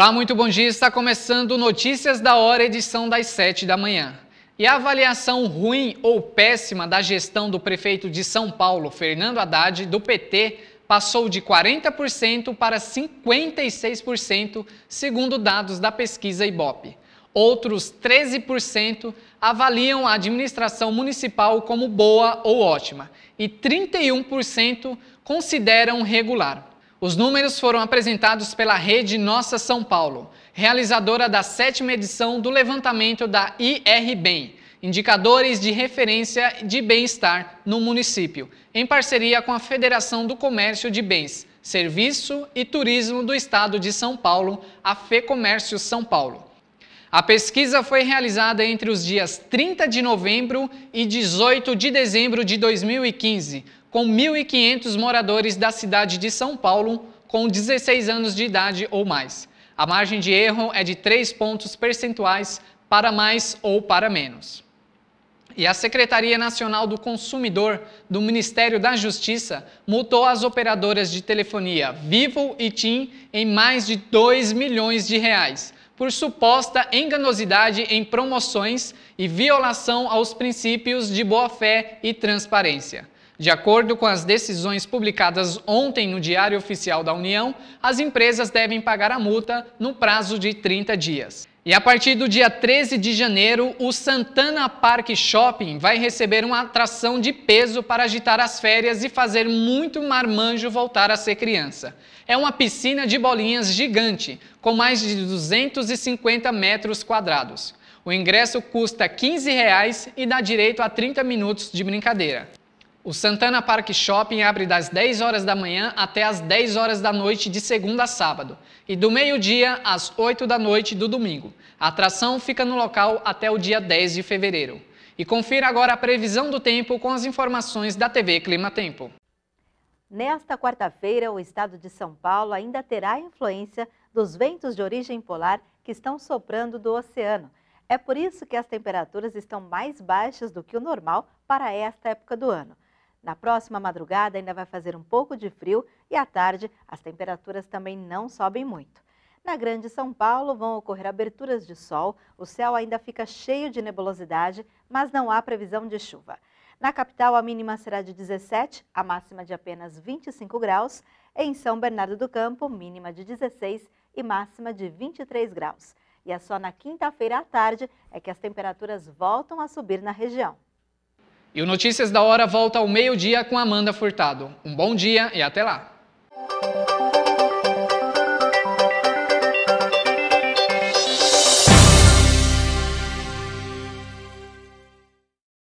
Olá, muito bom dia. Está começando Notícias da Hora, edição das 7 da manhã. E a avaliação ruim ou péssima da gestão do prefeito de São Paulo, Fernando Haddad, do PT, passou de 40% para 56%, segundo dados da pesquisa Ibope. Outros 13% avaliam a administração municipal como boa ou ótima e 31% consideram regular. Os números foram apresentados pela rede Nossa São Paulo, realizadora da sétima edição do levantamento da IRBEM, Indicadores de Referência de Bem-Estar no Município, em parceria com a Federação do Comércio de Bens, Serviço e Turismo do Estado de São Paulo, a FEComércio São Paulo. A pesquisa foi realizada entre os dias 30 de novembro e 18 de dezembro de 2015, com 1.500 moradores da cidade de São Paulo com 16 anos de idade ou mais. A margem de erro é de 3 pontos percentuais para mais ou para menos. E a Secretaria Nacional do Consumidor do Ministério da Justiça multou as operadoras de telefonia Vivo e TIM em mais de 2 milhões de reais por suposta enganosidade em promoções e violação aos princípios de boa-fé e transparência. De acordo com as decisões publicadas ontem no Diário Oficial da União, as empresas devem pagar a multa no prazo de 30 dias. E a partir do dia 13 de janeiro, o Santana Park Shopping vai receber uma atração de peso para agitar as férias e fazer muito marmanjo voltar a ser criança. É uma piscina de bolinhas gigante, com mais de 250 metros quadrados. O ingresso custa R$ 15 e dá direito a 30 minutos de brincadeira. O Santana Park Shopping abre das 10 horas da manhã até as 10 horas da noite de segunda a sábado e do meio-dia às 8 da noite do domingo. A atração fica no local até o dia 10 de fevereiro. E confira agora a previsão do tempo com as informações da TV Clima Tempo. Nesta quarta-feira, o estado de São Paulo ainda terá influência dos ventos de origem polar que estão soprando do oceano. É por isso que as temperaturas estão mais baixas do que o normal para esta época do ano. Na próxima madrugada ainda vai fazer um pouco de frio e à tarde as temperaturas também não sobem muito. Na Grande São Paulo vão ocorrer aberturas de sol, o céu ainda fica cheio de nebulosidade, mas não há previsão de chuva. Na capital, a mínima será de 17, a máxima de apenas 25 graus. Em São Bernardo do Campo, mínima de 16 e máxima de 23 graus. E é só na quinta-feira à tarde é que as temperaturas voltam a subir na região. E o Notícias da Hora volta ao meio-dia com Amanda Furtado. Um bom dia e até lá!